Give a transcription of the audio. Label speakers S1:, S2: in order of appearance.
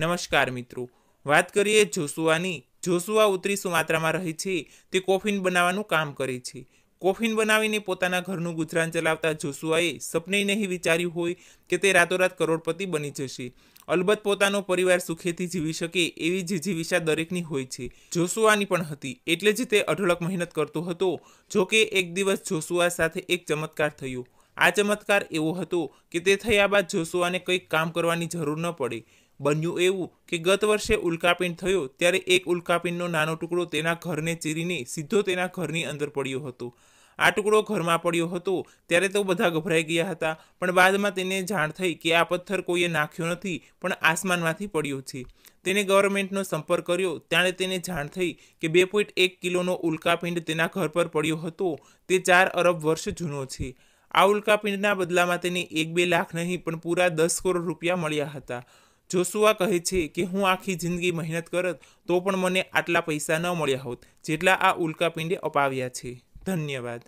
S1: નમસ્કાર મિત્રો વાત કરીએ જોસુઆની જોસુઆ ઉતરી સુમાત્રામાં રહે છે તે કોફિન બનાવવાનું કામ કરે છે કોફિન બનાવીને પોતાના ઘરનું ગુજરાન ચલાવતા જોસુઆએ સપને નહીં વિચાર્યું હોય કે તે રાતોરાત કરોડપતિ બની જશે અલબત્ત પોતાનો પરિવાર સુખેથી જીવી શકે એવી જે જીવિષા દરેકની હોય છે જોસુઆની પણ હતી એટલે જ તે અઢળક મહેનત કરતો હતો જોકે એક દિવસ જોસુઆ સાથે એક ચમત્કાર થયો આ ચમત્કાર એવો હતો કે તે થયા બાદ જોસુઆને કંઈક કામ કરવાની જરૂર ન પડે બન્યું એવું કે ગત વર્ષે ઉલ્કાપિંડ થયો ત્યારે એક ઉલ્કાપિંડનો નાનો ટુકડો તેના ઘરને ચીરીને સીધો તેના ઘરની અંદર પડ્યો હતો આ ટુકડો ઘરમાં પડ્યો હતો ત્યારે તો બધા ગભરાઈ ગયા હતા પણ બાદમાં તેને જાણ થઈ કે આ પથ્થર કોઈએ નાખ્યો નથી પણ આસમાનમાંથી પડ્યો છે તેને ગવર્મેન્ટનો સંપર્ક કર્યો ત્યારે તેને જાણ થઈ કે બે પોઈન્ટ એક કિલોનો ઉલ્કાપિંડ તેના ઘર પર પડ્યો હતો તે ચાર અરબ વર્ષ જૂનો છે આ ઉલ્કાપિંડના બદલામાં તેને એક બે લાખ નહીં પણ પૂરા દસ કરોડ રૂપિયા મળ્યા હતા જોશુઆ કહે છે કે હું આખી જિંદગી મહેનત કરત તો પણ મને આટલા પૈસા ન મળ્યા હોત જેટલા આ ઉલ્કાપિંડે અપાવ્યા છે
S2: ધન્યવાદ